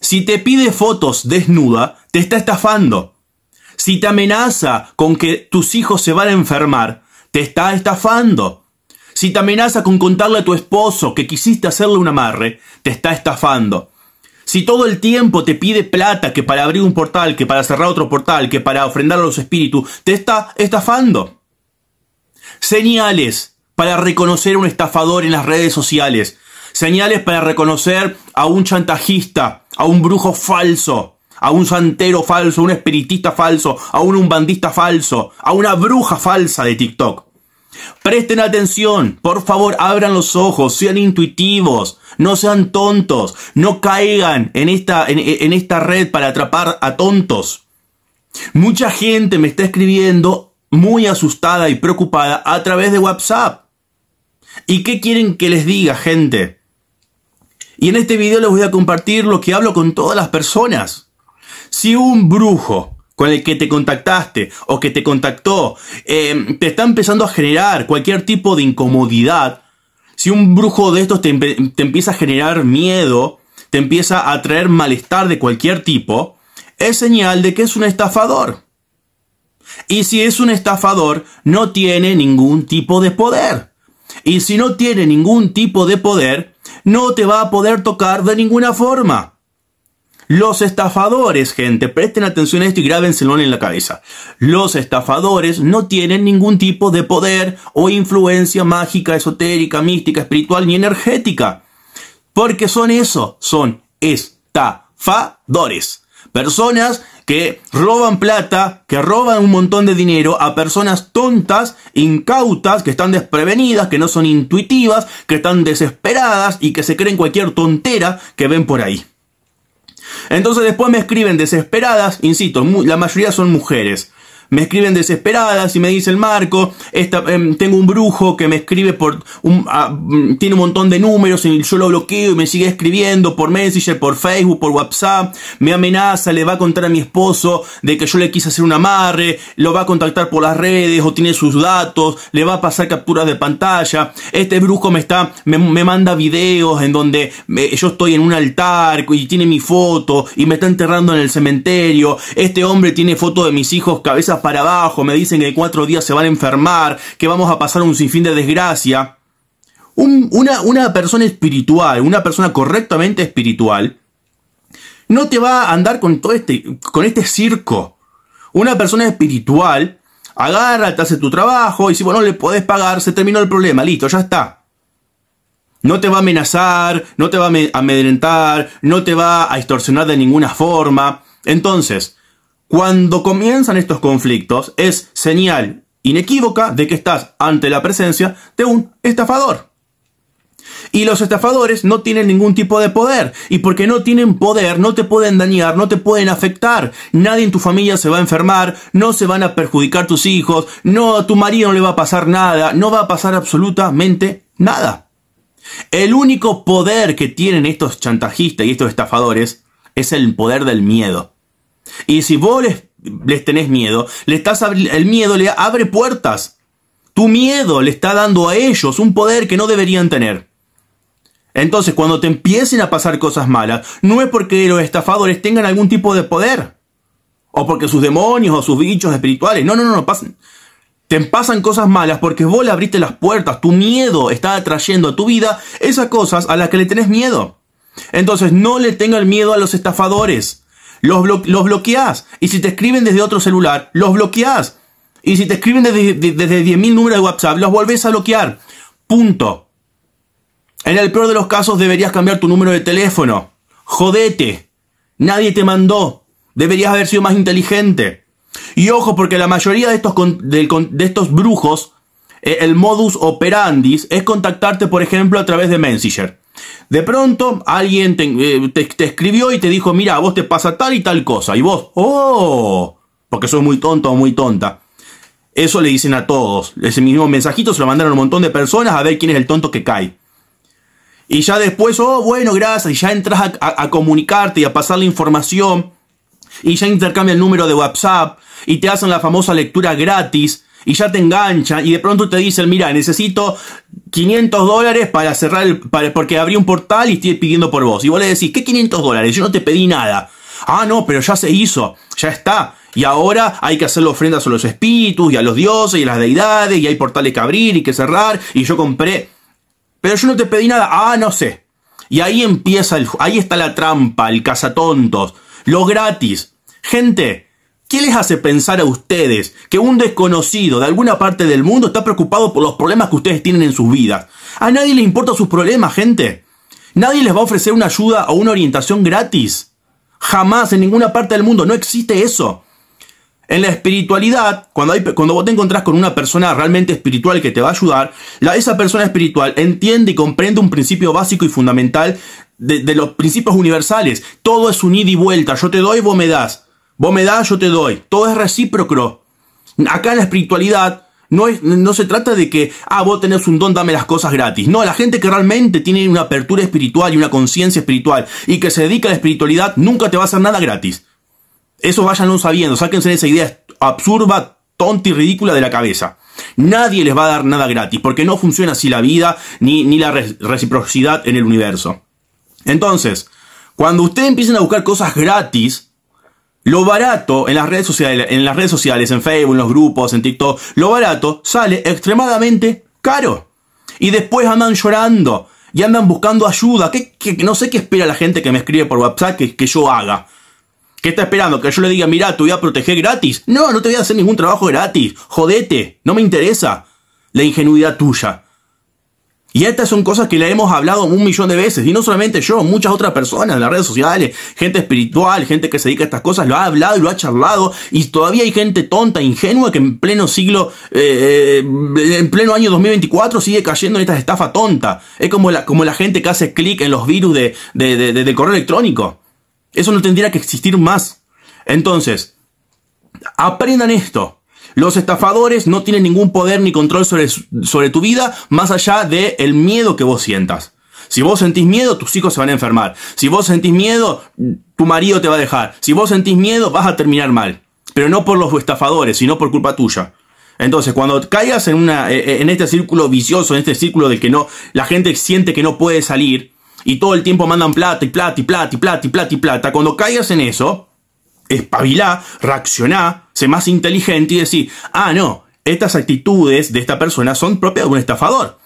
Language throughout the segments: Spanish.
Si te pide fotos desnuda, te está estafando. Si te amenaza con que tus hijos se van a enfermar, te está estafando. Si te amenaza con contarle a tu esposo que quisiste hacerle un amarre, te está estafando. Si todo el tiempo te pide plata que para abrir un portal, que para cerrar otro portal, que para ofrendar a los espíritus, te está estafando. Señales para reconocer a un estafador en las redes sociales. Señales para reconocer a un chantajista a un brujo falso, a un santero falso, a un espiritista falso, a un umbandista falso, a una bruja falsa de TikTok. Presten atención, por favor, abran los ojos, sean intuitivos, no sean tontos, no caigan en esta, en esta red para atrapar a tontos. Mucha gente me está escribiendo muy asustada y preocupada a través de WhatsApp. ¿Y qué quieren que les diga, gente? Y en este video les voy a compartir lo que hablo con todas las personas. Si un brujo con el que te contactaste o que te contactó em, te está empezando a generar cualquier tipo de incomodidad, si un brujo de estos te empieza a generar miedo, te empieza a traer malestar de cualquier tipo, es señal de que es un estafador. Y si es un estafador, no tiene ningún tipo de poder. Y si no tiene ningún tipo de poder, no te va a poder tocar de ninguna forma. Los estafadores, gente, presten atención a esto y grábenselo en la cabeza. Los estafadores no tienen ningún tipo de poder o influencia mágica, esotérica, mística, espiritual ni energética. Porque son eso, son estafadores. Personas que roban plata, que roban un montón de dinero a personas tontas, incautas, que están desprevenidas, que no son intuitivas, que están desesperadas y que se creen cualquier tontera que ven por ahí. Entonces después me escriben desesperadas, insisto, la mayoría son mujeres me escriben desesperadas y me dicen, Marco, esta, em, tengo un brujo que me escribe por, un, ah, mm, tiene un montón de números y yo lo bloqueo y me sigue escribiendo por Messenger, por Facebook, por WhatsApp, me amenaza, le va a contar a mi esposo de que yo le quise hacer un amarre, lo va a contactar por las redes o tiene sus datos, le va a pasar capturas de pantalla, este brujo me está, me, manda videos en donde eh, yo estoy en un altar y tiene mi foto y me está enterrando en el cementerio, este hombre tiene fotos de mis hijos cabezas para abajo, me dicen que en cuatro días se van a enfermar, que vamos a pasar un sinfín de desgracia. una, persona espiritual, una persona correctamente espiritual, no te va a andar con todo este, con este circo. Una persona espiritual agarra, hace tu trabajo y si vos no le podés pagar, se terminó el problema, listo, ya está. No te va a amenazar, no te va a amedrentar, no te va a extorsionar de ninguna forma. Entonces, cuando comienzan estos conflictos es señal inequívoca de que estás ante la presencia de un estafador. Y los estafadores no tienen ningún tipo de poder. Y porque no tienen poder, no te pueden dañar, no te pueden afectar. Nadie en tu familia se va a enfermar, no se van a perjudicar tus hijos, no a tu marido no le va a pasar nada, no va a pasar absolutamente nada. El único poder que tienen estos chantajistas y estos estafadores es el poder del miedo. Y si vos les, tenés miedo, le estás, el miedo le abre puertas. Tu miedo le está dando a ellos un poder que no deberían tener. Entonces, cuando te empiecen a pasar cosas malas, no es porque los estafadores tengan algún tipo de poder. O porque sus demonios o sus bichos espirituales. No, no, no, no Te pasan cosas malas porque vos le abriste las puertas. Tu miedo está atrayendo a tu vida esas cosas a las que le tenés miedo. Entonces, no le tenga el miedo a los estafadores los, bloqueás. Y si te escriben desde otro celular, los bloqueás. Y si te escriben desde, 10.000 números de WhatsApp, los volvés a bloquear. Punto. En el peor de los casos deberías cambiar tu número de teléfono. Jodete. Nadie te mandó. Deberías haber sido más inteligente. Y ojo, porque la mayoría de estos, de estos brujos, eh, el modus operandis es contactarte, por ejemplo, a través de Messenger. De pronto alguien eh, te, escribió y te dijo, mira, a vos te pasa tal y tal cosa. Y vos, oh, porque sos muy tonto o muy tonta. Eso le dicen a todos. Ese mismo mensajito se lo mandaron a un montón de personas a ver quién es el tonto que cae. Y ya después, oh, bueno, gracias. Y ya entras a, a comunicarte y a pasar la información. Y ya intercambia el número de WhatsApp. Y te hacen la famosa lectura gratis y ya te enganchan y de pronto te dicen, mira, necesito 500 dólares para cerrar, porque abrí un portal y estoy pidiendo por vos. Y vos le decís, ¿qué 500 dólares? Yo no te pedí nada. Ah, no, pero ya se hizo, ya está. Y ahora hay que hacerle ofrendas a los espíritus y a los dioses y a las deidades y hay portales que abrir y que cerrar y yo compré. Pero yo no te pedí nada. Ah, no sé. Y ahí empieza, el, ahí está la trampa, el cazatontos, lo gratis. Gente, ¿Qué les hace pensar a ustedes que un desconocido de alguna parte del mundo está preocupado por los problemas que ustedes tienen en sus vidas? A nadie le importa sus problemas, gente. Nadie les va a ofrecer una ayuda o una orientación gratis. Jamás en ninguna parte del mundo no existe eso. En la espiritualidad, cuando, hay, cuando vos te encontrás con una persona realmente espiritual que te va a ayudar, la, esa persona espiritual entiende y comprende un principio básico y fundamental de, de los principios universales. Todo es un ida y vuelta. Yo te doy, vos me das. Vos me das, yo te doy. Todo es recíproco. Acá en la espiritualidad no, es, no se trata de que, ah, vos tenés un don, dame las cosas gratis. No, la gente que realmente tiene una apertura espiritual y una conciencia espiritual y que se dedica a la espiritualidad nunca te va a hacer nada gratis. Eso vayanlo sabiendo, sáquense esa idea absurda, tonta y ridícula de la cabeza. Nadie les va a dar nada gratis, porque no funciona así la vida ni, ni la reciprocidad en el universo. Entonces, cuando ustedes empiecen a buscar cosas gratis, lo barato en las redes sociales, en las redes sociales, en Facebook, en los grupos, en TikTok, lo barato sale extremadamente caro. Y después andan llorando y andan buscando ayuda. no sé qué espera la gente que me escribe por WhatsApp que, que yo haga. ¿Qué está esperando? ¿Que yo le diga, mira, te voy a proteger gratis? No, no te voy a hacer ningún trabajo gratis. Jodete, no me interesa la ingenuidad tuya. Y estas son cosas que le hemos hablado un millón de veces. Y no solamente yo, muchas otras personas en las redes sociales, gente espiritual, gente que se dedica a estas cosas, lo ha hablado y lo ha charlado. Y todavía hay gente tonta, ingenua, que en pleno siglo, eh, eh, en pleno año 2024 sigue cayendo en estas estafas tonta. Es como la, como la gente que hace clic en los virus de, de, de, de correo electrónico. Eso no tendría que existir más. Entonces, aprendan esto. Los estafadores no tienen ningún poder ni control sobre, sobre tu vida más allá del el miedo que vos sientas. Si vos sentís miedo, tus hijos se van a enfermar. Si vos sentís miedo, tu marido te va a dejar. Si vos sentís miedo, vas a terminar mal. Pero no por los estafadores, sino por culpa tuya. Entonces, cuando caigas en, una, eh, eh, en este círculo vicioso, en este círculo de que no, la gente siente que no puede salir, y todo el tiempo mandan plata y plata y plata y plata y plata y plata, cuando caigas en eso, espabilá, reaccioná, sé más inteligente y decir, ah, no, estas actitudes de esta persona son propias de un estafador.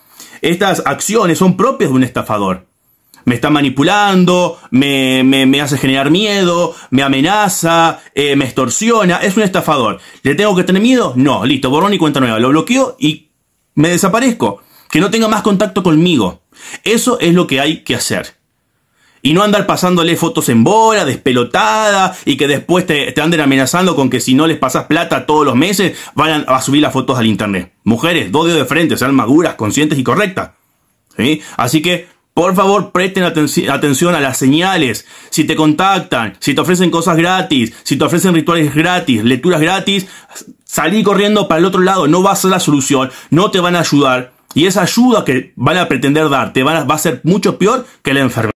Estas acciones son propias de un estafador. Me está manipulando, me, hace generar miedo, me amenaza, eh, me extorsiona. Es un estafador. ¿Le tengo que tener miedo? No, listo, borrón y cuenta nueva. Lo bloqueo y me desaparezco. Que no tenga más contacto conmigo. Eso es lo que hay que hacer. Y no andar pasándole fotos en bola, despelotada, y que después te, anden amenazando con que si no les pasas plata todos los meses, van a, subir las fotos al internet. Mujeres, dos de frente, sean maduras, conscientes y correctas. Así que, por favor, presten atención a las señales. Si te contactan, si te ofrecen cosas gratis, si te ofrecen rituales gratis, lecturas gratis, salí corriendo para el otro lado, no va a ser la solución, no te van a ayudar. Y esa ayuda que van a pretender darte va a ser mucho peor que la enfermedad.